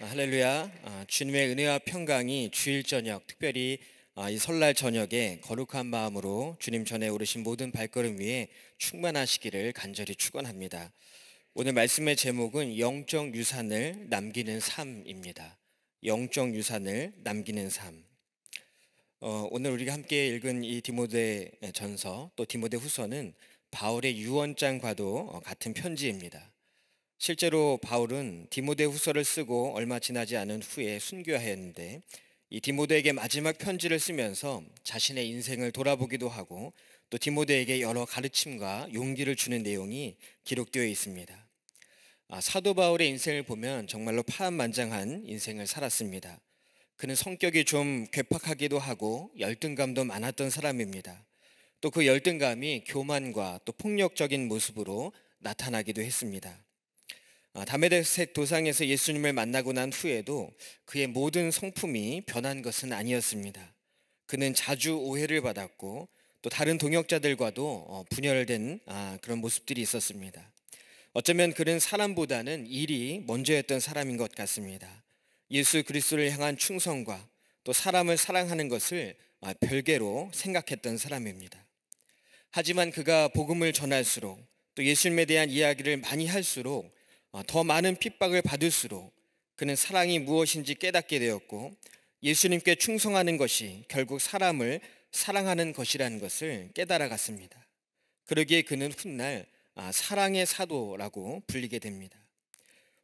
아, 할렐루야. 아, 주님의 은혜와 평강이 주일 저녁, 특별히 아, 이 설날 저녁에 거룩한 마음으로 주님 전에 오르신 모든 발걸음 위에 충만하시기를 간절히 축원합니다. 오늘 말씀의 제목은 영적 유산을 남기는 삶입니다. 영적 유산을 남기는 삶. 어, 오늘 우리가 함께 읽은 이 디모데 전서 또 디모데 후서는 바울의 유언장과도 어, 같은 편지입니다. 실제로 바울은 디모데 후서를 쓰고 얼마 지나지 않은 후에 순교하였는데 이 디모데에게 마지막 편지를 쓰면서 자신의 인생을 돌아보기도 하고 또 디모데에게 여러 가르침과 용기를 주는 내용이 기록되어 있습니다. 아, 사도 바울의 인생을 보면 정말로 파란만장한 인생을 살았습니다. 그는 성격이 좀 괴팍하기도 하고 열등감도 많았던 사람입니다. 또 그 열등감이 교만과 또 폭력적인 모습으로 나타나기도 했습니다. 어, 다메색 도상에서 예수님을 만나고 난 후에도 그의 모든 성품이 변한 것은 아니었습니다. 그는 자주 오해를 받았고 또 다른 동역자들과도 어, 분열된 아, 그런 모습들이 있었습니다. 어쩌면 그는 사람보다는 일이 먼저였던 사람인 것 같습니다. 예수 그리스도를 향한 충성과 또 사람을 사랑하는 것을 아, 별개로 생각했던 사람입니다. 하지만 그가 복음을 전할수록 또 예수님에 대한 이야기를 많이 할수록 어, 더 많은 핍박을 받을수록 그는 사랑이 무엇인지 깨닫게 되었고 예수님께 충성하는 것이 결국 사람을 사랑하는 것이라는 것을 깨달아갔습니다. 그러기에 그는 훗날 아, 사랑의 사도라고 불리게 됩니다.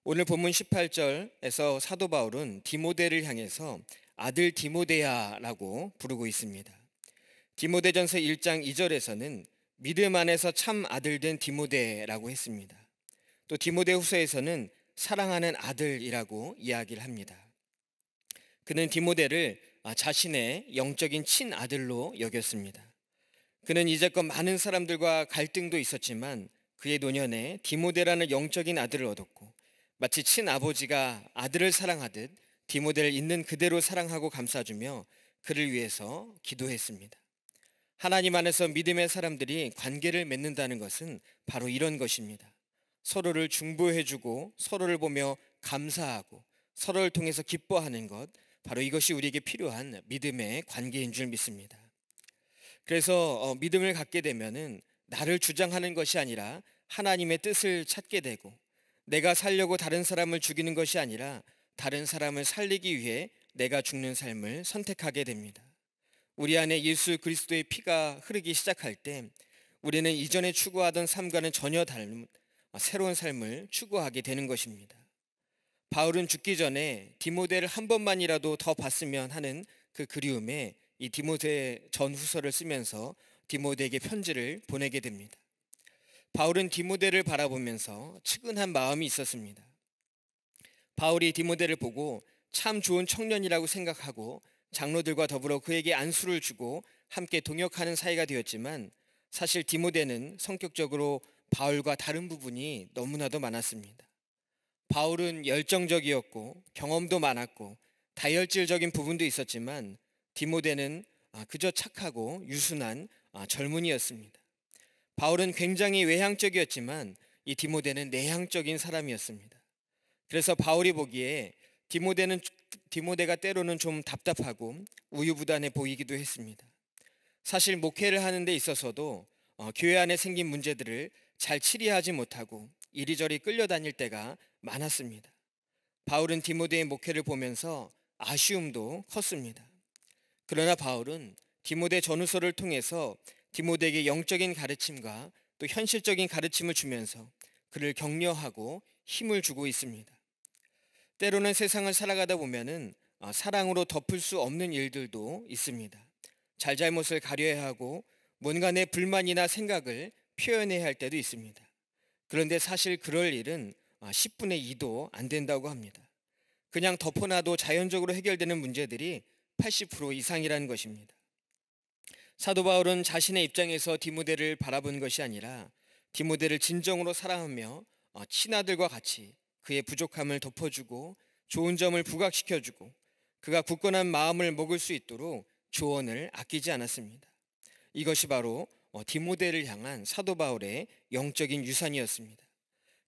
오늘 본문 18절에서 사도 바울은 디모데를 향해서 아들 디모데야라고 부르고 있습니다. 디모데전서 1장 2절에서는 믿음 안에서 참 아들 된 디모데라고 했습니다. 또 디모데후서에서는 사랑하는 아들이라고 이야기를 합니다. 그는 디모데를 아, 자신의 영적인 친아들로 여겼습니다. 그는 이제껏 많은 사람들과 갈등도 있었지만 그의 노년에 디모데라는 영적인 아들을 얻었고 마치 친아버지가 아들을 사랑하듯 디모데를 있는 그대로 사랑하고 감싸주며 그를 위해서 기도했습니다. 하나님 안에서 믿음의 사람들이 관계를 맺는다는 것은 바로 이런 것입니다. 서로를 중보해주고 서로를 보며 감사하고 서로를 통해서 기뻐하는 것 바로 이것이 우리에게 필요한 믿음의 관계인 줄 믿습니다. 그래서 어, 믿음을 갖게 되면은 나를 주장하는 것이 아니라 하나님의 뜻을 찾게 되고 내가 살려고 다른 사람을 죽이는 것이 아니라 다른 사람을 살리기 위해 내가 죽는 삶을 선택하게 됩니다. 우리 안에 예수 그리스도의 피가 흐르기 시작할 때 우리는 이전에 추구하던 삶과는 전혀 다른 새로운 삶을 추구하게 되는 것입니다. 바울은 죽기 전에 디모데를 한 번만이라도 더 봤으면 하는 그 그리움에 이 디모데 전후서를 쓰면서 디모데에게 편지를 보내게 됩니다. 바울은 디모데를 바라보면서 측은한 마음이 있었습니다. 바울이 디모데를 보고 참 좋은 청년이라고 생각하고 장로들과 더불어 그에게 안수를 주고 함께 동역하는 사이가 되었지만 사실 디모데는 성격적으로 바울과 다른 부분이 너무나도 많았습니다. 바울은 열정적이었고 경험도 많았고 다혈질적인 부분도 있었지만 디모데는 아, 그저 착하고 유순한 아, 젊은이였습니다. 바울은 굉장히 외향적이었지만 이 디모데는 내향적인 사람이었습니다. 그래서 바울이 보기에 디모데는 디모데가 때로는 좀 답답하고 우유부단해 보이기도 했습니다. 사실 목회를 하는 데 있어서도 어, 교회 안에 생긴 문제들을 잘 치리하지 못하고 이리저리 끌려다닐 때가 많았습니다. 바울은 디모데의 목회를 보면서 아쉬움도 컸습니다. 그러나 바울은 디모데 전후서를 통해서 디모데에게 영적인 가르침과 또 현실적인 가르침을 주면서 그를 격려하고 힘을 주고 있습니다. 때로는 세상을 살아가다 보면은 어, 사랑으로 덮을 수 없는 일들도 있습니다. 잘잘못을 가려야 하고 뭔가 내 불만이나 생각을 표현해야 할 때도 있습니다. 그런데 사실 그럴 일은 10분의 아, 2도 안 된다고 합니다. 그냥 덮어놔도 자연적으로 해결되는 문제들이 80% 이상이라는 것입니다. 사도 바울은 자신의 입장에서 디모데를 바라본 것이 아니라 디모데를 진정으로 사랑하며 어, 친아들과 같이 그의 부족함을 덮어주고 좋은 점을 부각시켜주고 그가 굳건한 마음을 먹을 수 있도록 조언을 아끼지 않았습니다. 이것이 바로 어, 디모데를 향한 사도 바울의 영적인 유산이었습니다.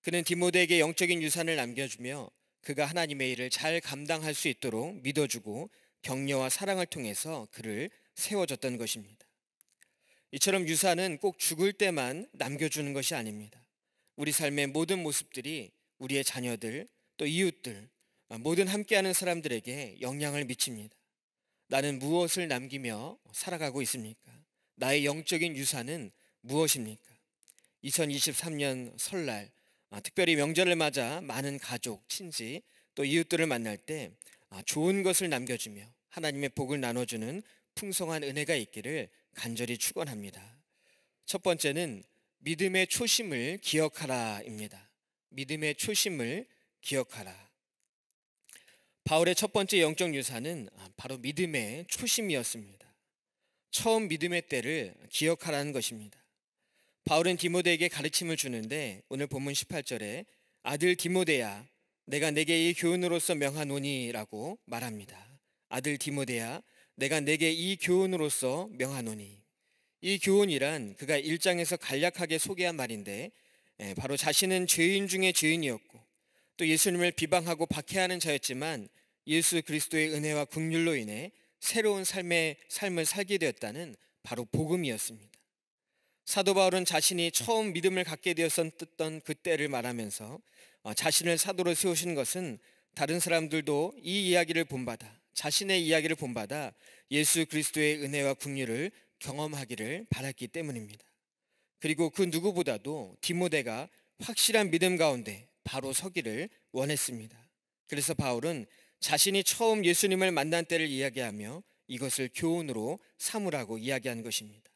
그는 디모데에게 영적인 유산을 남겨주며 그가 하나님의 일을 잘 감당할 수 있도록 믿어주고 격려와 사랑을 통해서 그를 세워줬던 것입니다. 이처럼 유산은 꼭 죽을 때만 남겨주는 것이 아닙니다. 우리 삶의 모든 모습들이 우리의 자녀들 또 이웃들 모든 함께하는 사람들에게 영향을 미칩니다. 나는 무엇을 남기며 살아가고 있습니까? 나의 영적인 유산은 무엇입니까? 2023년 설날, 아, 특별히 명절을 맞아 많은 가족, 친지, 또 이웃들을 만날 때 아, 좋은 것을 남겨주며 하나님의 복을 나눠주는 풍성한 은혜가 있기를 간절히 축원합니다. 첫 번째는 믿음의 초심을 기억하라입니다. 믿음의 초심을 기억하라. 바울의 첫 번째 영적 유산은 아, 바로 믿음의 초심이었습니다. 처음 믿음의 때를 기억하라는 것입니다. 바울은 디모데에게 가르침을 주는데 오늘 본문 18절에 아들 디모데야 내가 내게 이 교훈으로서 명하노니라고 말합니다. 아들 디모데야 내가 내게 이 교훈으로서 명하노니 이 교훈이란 그가 일장에서 간략하게 소개한 말인데 예, 바로 자신은 죄인 중의 죄인이었고 또 예수님을 비방하고 박해하는 자였지만 예수 그리스도의 은혜와 긍휼로 인해 새로운 삶의 삶을 살게 되었다는 바로 복음이었습니다. 사도 바울은 자신이 처음 믿음을 갖게 되었던 그때를 말하면서 어, 자신을 사도로 세우신 것은 다른 사람들도 이 이야기를 본받아 자신의 이야기를 본받아 예수 그리스도의 은혜와 긍휼을 경험하기를 바랐기 때문입니다. 그리고 그 누구보다도 디모데가 확실한 믿음 가운데 바로 서기를 원했습니다. 그래서 바울은 자신이 처음 예수님을 만난 때를 이야기하며 이것을 교훈으로 삼으라고 이야기한 것입니다.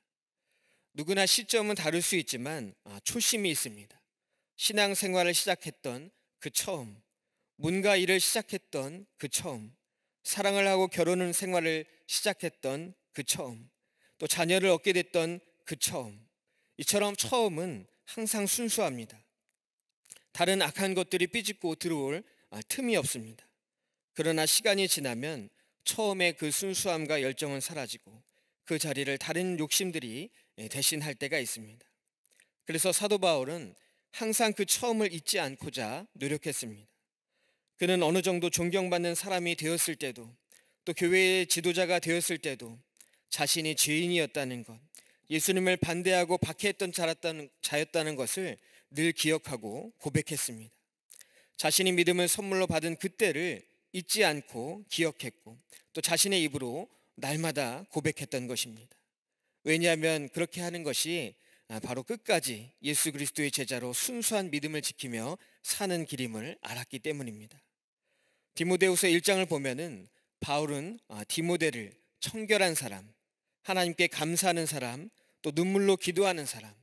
누구나 시점은 다를 수 있지만 아, 초심이 있습니다. 신앙 생활을 시작했던 그 처음, 문과 일을 시작했던 그 처음, 사랑을 하고 결혼은 생활을 시작했던 그 처음, 또 자녀를 얻게 됐던 그 처음. 이처럼 처음은 항상 순수합니다. 다른 악한 것들이 삐집고 들어올 아, 틈이 없습니다. 그러나 시간이 지나면 처음에 그 순수함과 열정은 사라지고 그 자리를 다른 욕심들이 예, 대신할 때가 있습니다. 그래서 사도 바울은 항상 그 처음을 잊지 않고자 노력했습니다. 그는 어느 정도 존경받는 사람이 되었을 때도 또 교회의 지도자가 되었을 때도 자신이 죄인이었다는 것, 예수님을 반대하고 박해했던 자였다는 것을 늘 기억하고 고백했습니다. 자신이 믿음을 선물로 받은 그때를 잊지 않고 기억했고 또 자신의 입으로 날마다 고백했던 것입니다. 왜냐하면 그렇게 하는 것이 아, 바로 끝까지 예수 그리스도의 제자로 순수한 믿음을 지키며 사는 길임을 알았기 때문입니다. 디모데후서 1장을 보면은 바울은 아, 디모데를 청결한 사람, 하나님께 감사하는 사람, 또 눈물로 기도하는 사람,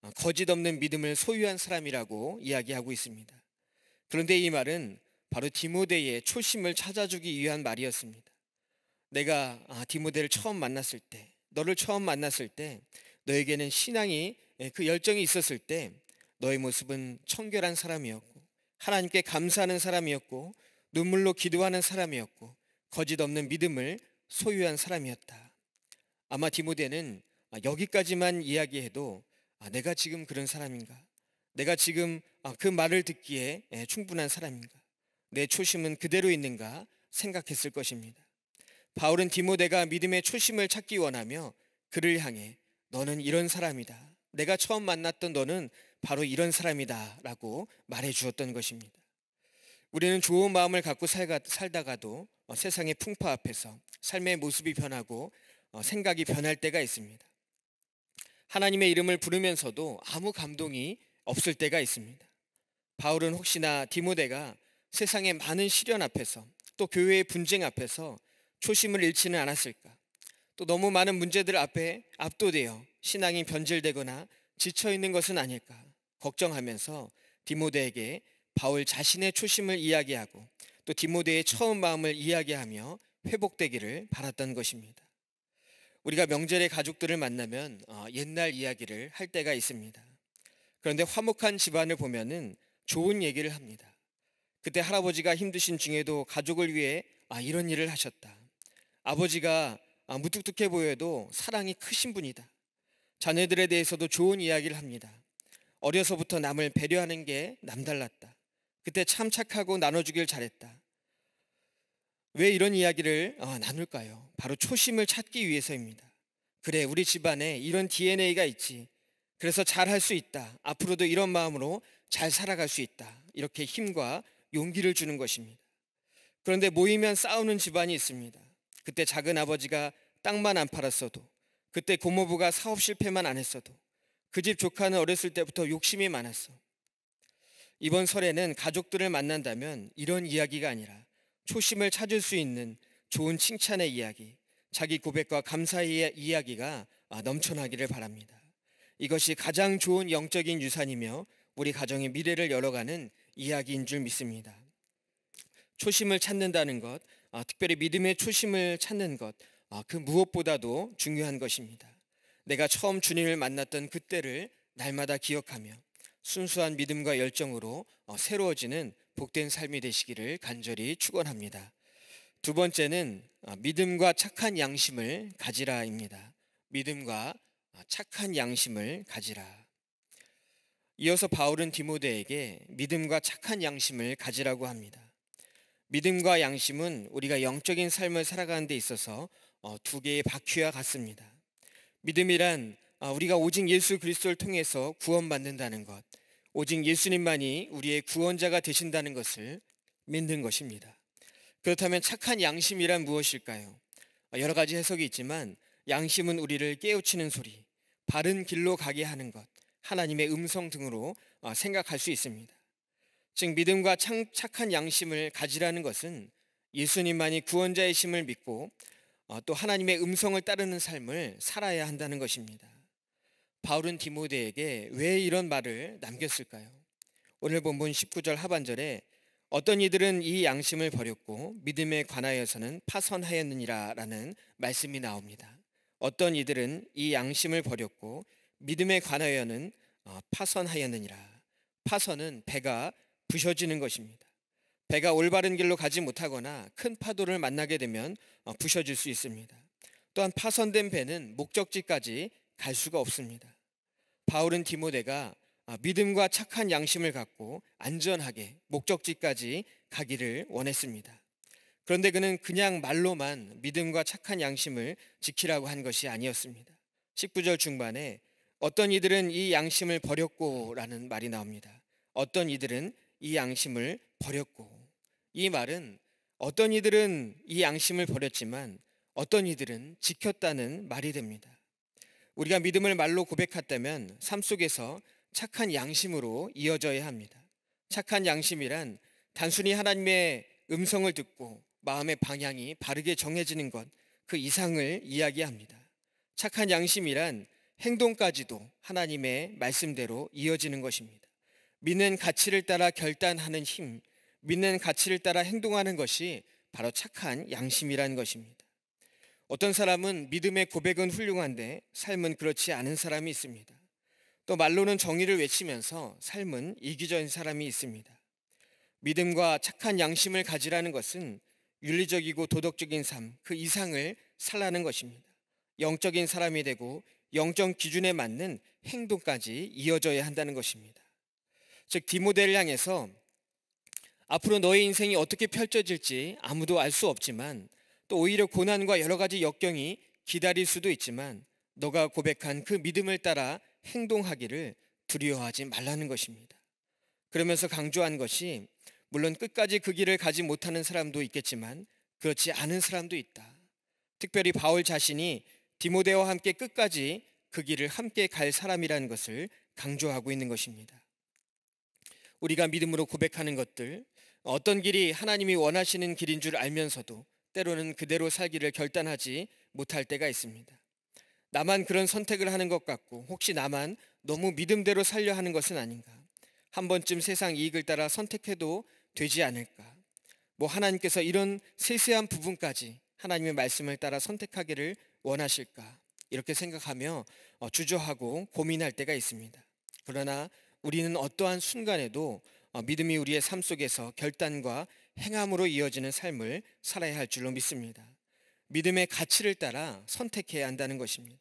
아, 거짓 없는 믿음을 소유한 사람이라고 이야기하고 있습니다. 그런데 이 말은 바로 디모데의 초심을 찾아주기 위한 말이었습니다. 내가 아, 디모데를 처음 만났을 때, 너를 처음 만났을 때, 너에게는 신앙이 예, 그 열정이 있었을 때, 너의 모습은 청결한 사람이었고, 하나님께 감사하는 사람이었고, 눈물로 기도하는 사람이었고, 거짓 없는 믿음을 소유한 사람이었다. 아마 디모데는 아, 여기까지만 이야기해도 아, 내가 지금 그런 사람인가? 내가 지금 아, 그 말을 듣기에 예, 충분한 사람인가? 내 초심은 그대로 있는가 생각했을 것입니다. 바울은 디모데가 믿음의 초심을 찾기 원하며 그를 향해 너는 이런 사람이다. 내가 처음 만났던 너는 바로 이런 사람이다. 라고 말해 주었던 것입니다. 우리는 좋은 마음을 갖고 살다가도 어, 세상의 풍파 앞에서 삶의 모습이 변하고 어, 생각이 변할 때가 있습니다. 하나님의 이름을 부르면서도 아무 감동이 없을 때가 있습니다. 바울은 혹시나 디모데가 세상의 많은 시련 앞에서 또 교회의 분쟁 앞에서 초심을 잃지는 않았을까? 또 너무 많은 문제들 앞에 압도되어 신앙이 변질되거나 지쳐 있는 것은 아닐까? 걱정하면서 디모데에게 바울 자신의 초심을 이야기하고 또 디모데의 처음 마음을 이야기하며 회복되기를 바랐던 것입니다. 우리가 명절에 가족들을 만나면 어, 옛날 이야기를 할 때가 있습니다. 그런데 화목한 집안을 보면은 좋은 얘기를 합니다. 그때 할아버지가 힘드신 중에도 가족을 위해 아 이런 일을 하셨다. 아버지가 아, 무뚝뚝해 보여도 사랑이 크신 분이다. 자녀들에 대해서도 좋은 이야기를 합니다. 어려서부터 남을 배려하는 게 남달랐다. 그때 참 착하고 나눠주길 잘했다. 왜 이런 이야기를 아, 나눌까요? 바로 초심을 찾기 위해서입니다. 그래, 우리 집안에 이런 DNA가 있지. 그래서 잘 할 수 있다. 앞으로도 이런 마음으로 잘 살아갈 수 있다. 이렇게 힘과 용기를 주는 것입니다. 그런데 모이면 싸우는 집안이 있습니다. 그때 작은 아버지가 땅만 안 팔았어도 그때 고모부가 사업 실패만 안 했어도 그 집 조카는 어렸을 때부터 욕심이 많았어. 이번 설에는 가족들을 만난다면 이런 이야기가 아니라 초심을 찾을 수 있는 좋은 칭찬의 이야기, 자기 고백과 감사의 이야기가 아, 넘쳐나기를 바랍니다. 이것이 가장 좋은 영적인 유산이며 우리 가정의 미래를 열어가는 이야기인 줄 믿습니다. 초심을 찾는다는 것, 아, 특별히 믿음의 초심을 찾는 것, 아, 그 무엇보다도 중요한 것입니다. 내가 처음 주님을 만났던 그때를 날마다 기억하며 순수한 믿음과 열정으로 어, 새로워지는 복된 삶이 되시기를 간절히 축원합니다. 두 번째는 아, 믿음과 착한 양심을 가지라입니다. 믿음과 착한 양심을 가지라. 이어서 바울은 디모데에게 믿음과 착한 양심을 가지라고 합니다. 믿음과 양심은 우리가 영적인 삶을 살아가는 데 있어서 어, 두 개의 바퀴와 같습니다. 믿음이란 아, 우리가 오직 예수 그리스도를 통해서 구원받는다는 것, 오직 예수님만이 우리의 구원자가 되신다는 것을 믿는 것입니다. 그렇다면 착한 양심이란 무엇일까요? 아, 여러 가지 해석이 있지만 양심은 우리를 깨우치는 소리, 바른 길로 가게 하는 것, 하나님의 음성 등으로 어, 생각할 수 있습니다. 즉 믿음과 착한 양심을 가지라는 것은 예수님만이 구원자의 심을 믿고 어, 또 하나님의 음성을 따르는 삶을 살아야 한다는 것입니다. 바울은 디모데에게 왜 이런 말을 남겼을까요? 오늘 본문 19절 하반절에 어떤 이들은 이 양심을 버렸고 믿음에 관하여서는 파선하였느니라라는 말씀이 나옵니다. 어떤 이들은 이 양심을 버렸고 믿음에 관하여는 어, 파선하였느니라. 파선은 배가 부셔지는 것입니다. 배가 올바른 길로 가지 못하거나 큰 파도를 만나게 되면 어, 부셔질 수 있습니다. 또한 파선된 배는 목적지까지 갈 수가 없습니다. 바울은 디모데가 어, 믿음과 착한 양심을 갖고 안전하게 목적지까지 가기를 원했습니다. 그런데 그는 그냥 말로만 믿음과 착한 양심을 지키라고 한 것이 아니었습니다. 19절 중반에 어떤 이들은 이 양심을 버렸고라는 말이 나옵니다. 어떤 이들은 이 양심을 버렸고 이 말은 어떤 이들은 이 양심을 버렸지만 어떤 이들은 지켰다는 말이 됩니다. 우리가 믿음을 말로 고백했다면 삶 속에서 착한 양심으로 이어져야 합니다. 착한 양심이란 단순히 하나님의 음성을 듣고 마음의 방향이 바르게 정해지는 것 그 이상을 이야기합니다. 착한 양심이란 행동까지도 하나님의 말씀대로 이어지는 것입니다. 믿는 가치를 따라 결단하는 힘, 믿는 가치를 따라 행동하는 것이 바로 착한 양심이라는 것입니다. 어떤 사람은 믿음의 고백은 훌륭한데 삶은 그렇지 않은 사람이 있습니다. 또 말로는 정의를 외치면서 삶은 이기적인 사람이 있습니다. 믿음과 착한 양심을 가지라는 것은 윤리적이고 도덕적인 삶, 그 이상을 살라는 것입니다. 영적인 사람이 되고 영적 기준에 맞는 행동까지 이어져야 한다는 것입니다. 즉디모델를 향해서 앞으로 너의 인생이 어떻게 펼쳐질지 아무도 알 수 없지만 또 오히려 고난과 여러 가지 역경이 기다릴 수도 있지만 너가 고백한 그 믿음을 따라 행동하기를 두려워하지 말라는 것입니다. 그러면서 강조한 것이 물론 끝까지 그 길을 가지 못하는 사람도 있겠지만 그렇지 않은 사람도 있다. 특별히 바울 자신이 디모데와 함께 끝까지 그 길을 함께 갈 사람이라는 것을 강조하고 있는 것입니다. 우리가 믿음으로 고백하는 것들, 어떤 길이 하나님이 원하시는 길인 줄 알면서도 때로는 그대로 살기를 결단하지 못할 때가 있습니다. 나만 그런 선택을 하는 것 같고 혹시 나만 너무 믿음대로 살려 하는 것은 아닌가. 한 번쯤 세상 이익을 따라 선택해도 되지 않을까. 뭐 하나님께서 이런 세세한 부분까지 하나님의 말씀을 따라 선택하기를 원하실까? 이렇게 생각하며 어, 주저하고 고민할 때가 있습니다. 그러나 우리는 어떠한 순간에도 어, 믿음이 우리의 삶 속에서 결단과 행함으로 이어지는 삶을 살아야 할 줄로 믿습니다. 믿음의 가치를 따라 선택해야 한다는 것입니다.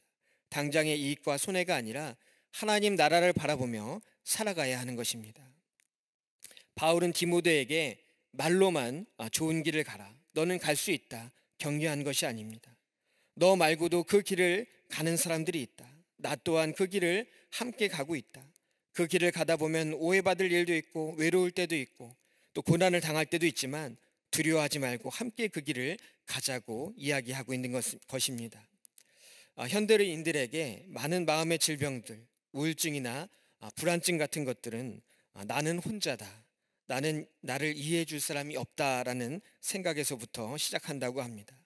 당장의 이익과 손해가 아니라 하나님 나라를 바라보며 살아가야 하는 것입니다. 바울은 디모데에게 말로만 어, 좋은 길을 가라. 너는 갈 수 있다. 격려한 것이 아닙니다. 너 말고도 그 길을 가는 사람들이 있다. 나 또한 그 길을 함께 가고 있다. 그 길을 가다 보면 오해받을 일도 있고 외로울 때도 있고 또 고난을 당할 때도 있지만 두려워하지 말고 함께 그 길을 가자고 이야기하고 있는 것, 입니다 아, 현대인들에게 많은 마음의 질병들, 우울증이나 아, 불안증 같은 것들은 아, 나는 혼자다. 나는 나를 이해해 줄 사람이 없다라는 생각에서부터 시작한다고 합니다.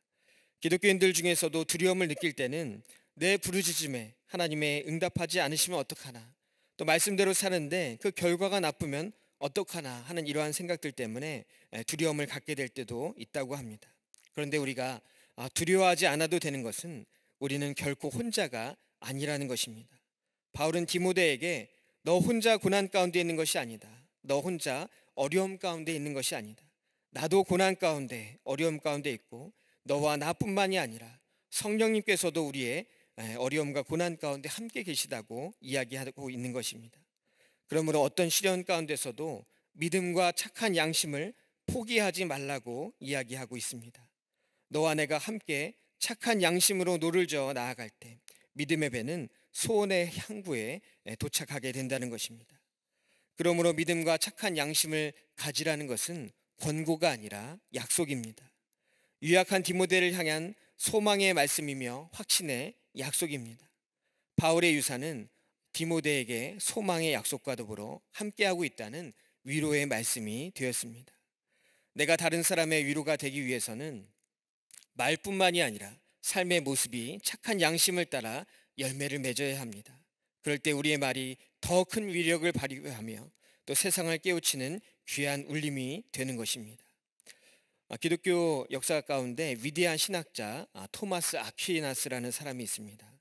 기독교인들 중에서도 두려움을 느낄 때는 내 부르짖음에 하나님의 응답하지 않으시면 어떡하나 또 말씀대로 사는데 그 결과가 나쁘면 어떡하나 하는 이러한 생각들 때문에 두려움을 갖게 될 때도 있다고 합니다. 그런데 우리가 아, 두려워하지 않아도 되는 것은 우리는 결코 혼자가 아니라는 것입니다. 바울은 디모데에게 너 혼자 고난 가운데 있는 것이 아니다. 너 혼자 어려움 가운데 있는 것이 아니다. 나도 고난 가운데 어려움 가운데 있고 너와 나뿐만이 아니라 성령님께서도 우리의 어려움과 고난 가운데 함께 계시다고 이야기하고 있는 것입니다. 그러므로 어떤 시련 가운데서도 믿음과 착한 양심을 포기하지 말라고 이야기하고 있습니다. 너와 내가 함께 착한 양심으로 노를 저어 나아갈 때 믿음의 배는 소원의 향부에 도착하게 된다는 것입니다. 그러므로 믿음과 착한 양심을 가지라는 것은 권고가 아니라 약속입니다. 유약한 디모데를 향한 소망의 말씀이며 확신의 약속입니다. 바울의 유사는 디모데에게 소망의 약속과 더불어 함께하고 있다는 위로의 말씀이 되었습니다. 내가 다른 사람의 위로가 되기 위해서는 말뿐만이 아니라 삶의 모습이 착한 양심을 따라 열매를 맺어야 합니다. 그럴 때 우리의 말이 더 큰 위력을 발휘하며 또 세상을 깨우치는 귀한 울림이 되는 것입니다. 아, 기독교 역사 가운데 위대한 신학자 아, 토마스 아퀴나스라는 사람이 있습니다.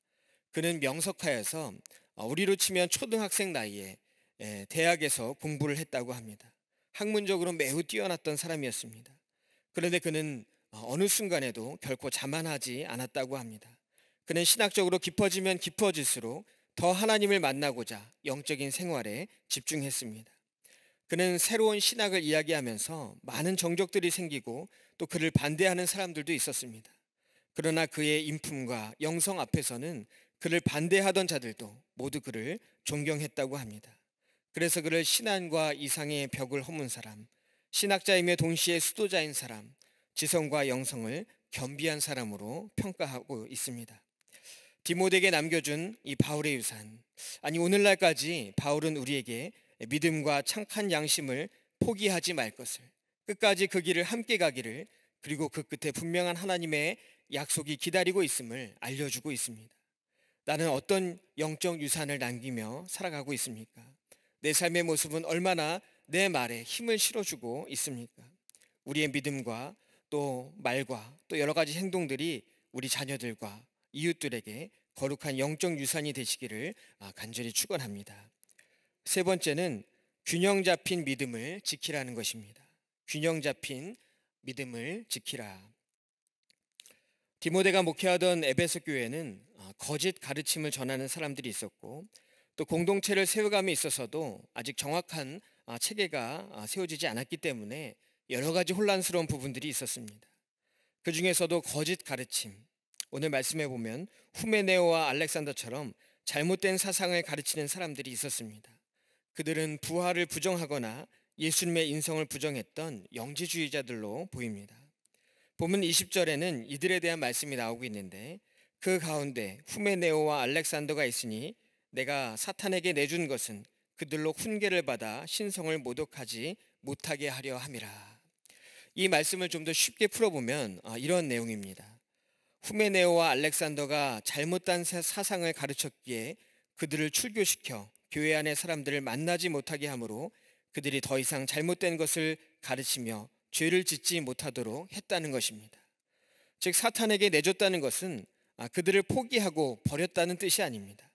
그는 명석하여서 아, 우리로 치면 초등학생 나이에 예, 대학에서 공부를 했다고 합니다. 학문적으로 매우 뛰어났던 사람이었습니다. 그런데 그는 어느 순간에도 결코 자만하지 않았다고 합니다. 그는 신학적으로 깊어지면 깊어질수록 더 하나님을 만나고자 영적인 생활에 집중했습니다. 그는 새로운 신학을 이야기하면서 많은 정적들이 생기고 또 그를 반대하는 사람들도 있었습니다. 그러나 그의 인품과 영성 앞에서는 그를 반대하던 자들도 모두 그를 존경했다고 합니다. 그래서 그를 신안과 이상의 벽을 허문 사람, 신학자임에 동시에 수도자인 사람, 지성과 영성을 겸비한 사람으로 평가하고 있습니다. 디모데에게 남겨준 이 바울의 유산. 아니 오늘날까지 바울은 우리에게 믿음과 창판 양심을 포기하지 말 것을 끝까지 그 길을 함께 가기를 그리고 그 끝에 분명한 하나님의 약속이 기다리고 있음을 알려주고 있습니다. 나는 어떤 영적 유산을 남기며 살아가고 있습니까? 내 삶의 모습은 얼마나 내 말에 힘을 실어주고 있습니까? 우리의 믿음과 또 말과 또 여러 가지 행동들이 우리 자녀들과 이웃들에게 거룩한 영적 유산이 되시기를 아, 간절히 축원합니다. 세 번째는 균형 잡힌 믿음을 지키라는 것입니다. 균형 잡힌 믿음을 지키라. 디모데가 목회하던 에베소 교회는 아, 거짓 가르침을 전하는 사람들이 있었고 또 공동체를 세우감에 있어서도 아직 정확한 아, 체계가 아, 세워지지 않았기 때문에 여러 가지 혼란스러운 부분들이 있었습니다. 그 중에서도 거짓 가르침. 오늘 말씀해 보면 후메네오와 알렉산더처럼 잘못된 사상을 가르치는 사람들이 있었습니다. 그들은 부활을 부정하거나 예수님의 인성을 부정했던 영지주의자들로 보입니다. 보면 20절에는 이들에 대한 말씀이 나오고 있는데 그 가운데 후메네오와 알렉산더가 있으니 내가 사탄에게 내준 것은 그들로 훈계를 받아 신성을 모독하지 못하게 하려 함이라. 이 말씀을 좀 더 쉽게 풀어보면 아, 이런 내용입니다. 후메네오와 알렉산더가 잘못된 사상을 가르쳤기에 그들을 출교시켜 교회 안에 사람들을 만나지 못하게 하므로 그들이 더 이상 잘못된 것을 가르치며 죄를 짓지 못하도록 했다는 것입니다. 즉 사탄에게 내줬다는 것은 아, 그들을 포기하고 버렸다는 뜻이 아닙니다.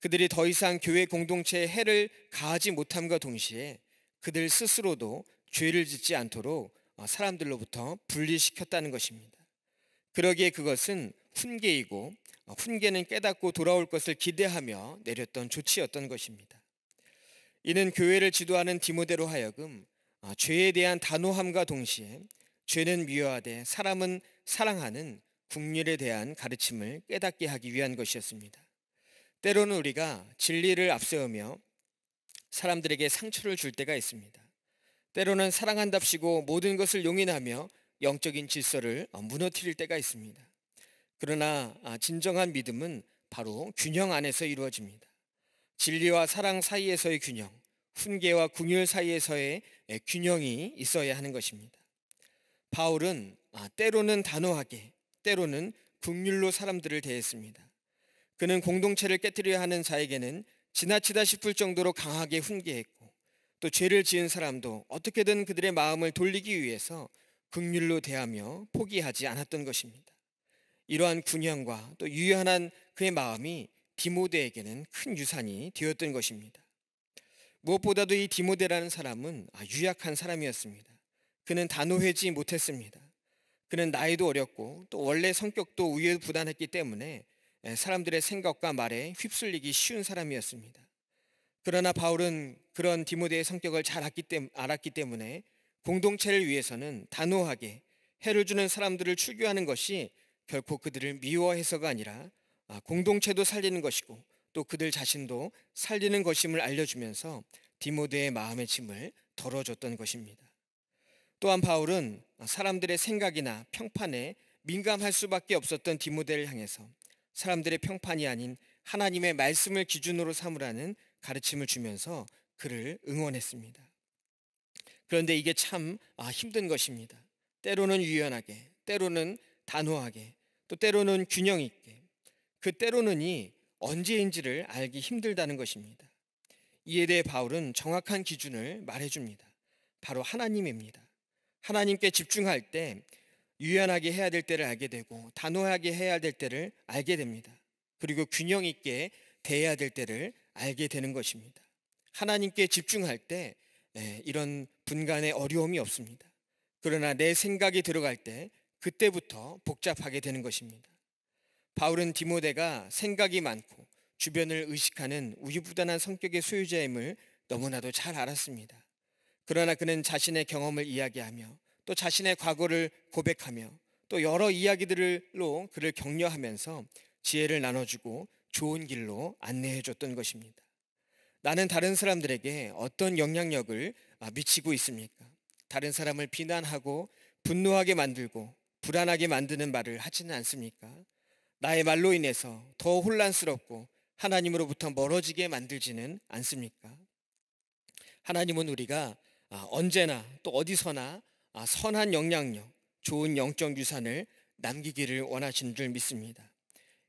그들이 더 이상 교회 공동체에 해를 가하지 못함과 동시에 그들 스스로도 죄를 짓지 않도록 아, 사람들로부터 분리시켰다는 것입니다. 그러기에 그것은 훈계이고 어, 훈계는 깨닫고 돌아올 것을 기대하며 내렸던 조치였던 것입니다. 이는 교회를 지도하는 디모데로 하여금 어, 죄에 대한 단호함과 동시에 죄는 미워하되 사람은 사랑하는 국률에 대한 가르침을 깨닫게 하기 위한 것이었습니다. 때로는 우리가 진리를 앞세우며 사람들에게 상처를 줄 때가 있습니다. 때로는 사랑한답시고 모든 것을 용인하며 영적인 질서를 어, 무너뜨릴 때가 있습니다. 그러나 아, 진정한 믿음은 바로 균형 안에서 이루어집니다. 진리와 사랑 사이에서의 균형, 훈계와 궁율 사이에서의 균형이 있어야 하는 것입니다. 바울은 아, 때로는 단호하게, 때로는 국률로 사람들을 대했습니다. 그는 공동체를 깨뜨려 야 하는 자에게는 지나치다 싶을 정도로 강하게 훈계했고 또 죄를 지은 사람도 어떻게든 그들의 마음을 돌리기 위해서 극률로 대하며 포기하지 않았던 것입니다. 이러한 군향과 또 유연한 그의 마음이 디모데에게는 큰 유산이 되었던 것입니다. 무엇보다도 이 디모데라는 사람은 아, 유약한 사람이었습니다. 그는 단호해지 못했습니다. 그는 나이도 어렸고 또 원래 성격도 우유부단했기 때문에 예, 사람들의 생각과 말에 휩쓸리기 쉬운 사람이었습니다. 그러나 바울은 그런 디모데의 성격을 잘 알았기 때문에 공동체를 위해서는 단호하게 해를 주는 사람들을 출교하는 것이 결코 그들을 미워해서가 아니라 아, 공동체도 살리는 것이고 또 그들 자신도 살리는 것임을 알려주면서 디모데의 마음의 짐을 덜어줬던 것입니다. 또한 바울은 사람들의 생각이나 평판에 민감할 수밖에 없었던 디모데를 향해서 사람들의 평판이 아닌 하나님의 말씀을 기준으로 삼으라는 가르침을 주면서 그를 응원했습니다. 그런데 이게 참 아, 힘든 것입니다. 때로는 유연하게, 때로는 단호하게, 또 때로는 균형 있게 그 때로는이 언제인지를 알기 힘들다는 것입니다. 이에 대해 바울은 정확한 기준을 말해줍니다. 바로 하나님입니다. 하나님께 집중할 때 유연하게 해야 될 때를 알게 되고 단호하게 해야 될 때를 알게 됩니다. 그리고 균형 있게 대해야 될 때를 알게 되는 것입니다. 하나님께 집중할 때 예, 이런 분간의 어려움이 없습니다. 그러나 내 생각이 들어갈 때 그때부터 복잡하게 되는 것입니다. 바울은 디모데가 생각이 많고 주변을 의식하는 우유부단한 성격의 소유자임을 너무나도 잘 알았습니다. 그러나 그는 자신의 경험을 이야기하며 또 자신의 과거를 고백하며 또 여러 이야기들로 그를 격려하면서 지혜를 나눠주고 좋은 길로 안내해 줬던 것입니다. 나는 다른 사람들에게 어떤 영향력을 아, 미치고 있습니까? 다른 사람을 비난하고 분노하게 만들고 불안하게 만드는 말을 하지는 않습니까? 나의 말로 인해서 더 혼란스럽고 하나님으로부터 멀어지게 만들지는 않습니까? 하나님은 우리가 아, 언제나 또 어디서나 아, 선한 영향력, 좋은 영적 유산을 남기기를 원하시는 줄 믿습니다.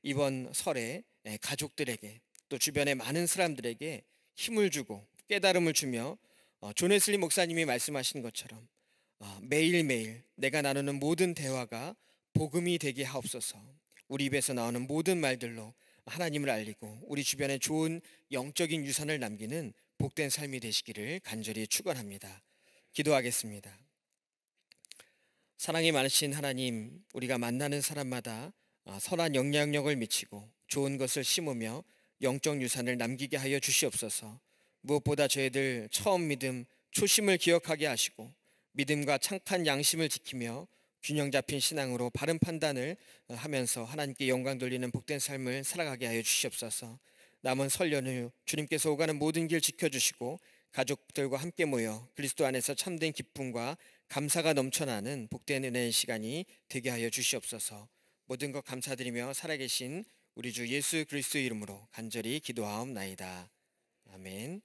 이번 설에 가족들에게 또 주변의 많은 사람들에게 힘을 주고 깨달음을 주며 어, 존 웨슬리 목사님이 말씀하신 것처럼 어, 매일매일 내가 나누는 모든 대화가 복음이 되게 하옵소서. 우리 입에서 나오는 모든 말들로 하나님을 알리고 우리 주변에 좋은 영적인 유산을 남기는 복된 삶이 되시기를 간절히 축원합니다. 기도하겠습니다. 사랑이 많으신 하나님, 우리가 만나는 사람마다 어, 선한 영향력을 미치고 좋은 것을 심으며 영적 유산을 남기게 하여 주시옵소서. 무엇보다 저희들 처음 믿음 초심을 기억하게 하시고 믿음과 창판 양심을 지키며 균형 잡힌 신앙으로 바른 판단을 어, 하면서 하나님께 영광 돌리는 복된 삶을 살아가게 하여 주시옵소서. 남은 설 연휴 주님께서 오가는 모든 길 지켜주시고 가족들과 함께 모여 그리스도 안에서 참된 기쁨과 감사가 넘쳐나는 복된 은혜의 시간이 되게 하여 주시옵소서. 모든 것 감사드리며 살아계신 우리 주 예수 그리스도 이름으로 간절히 기도하옵나이다. 아멘.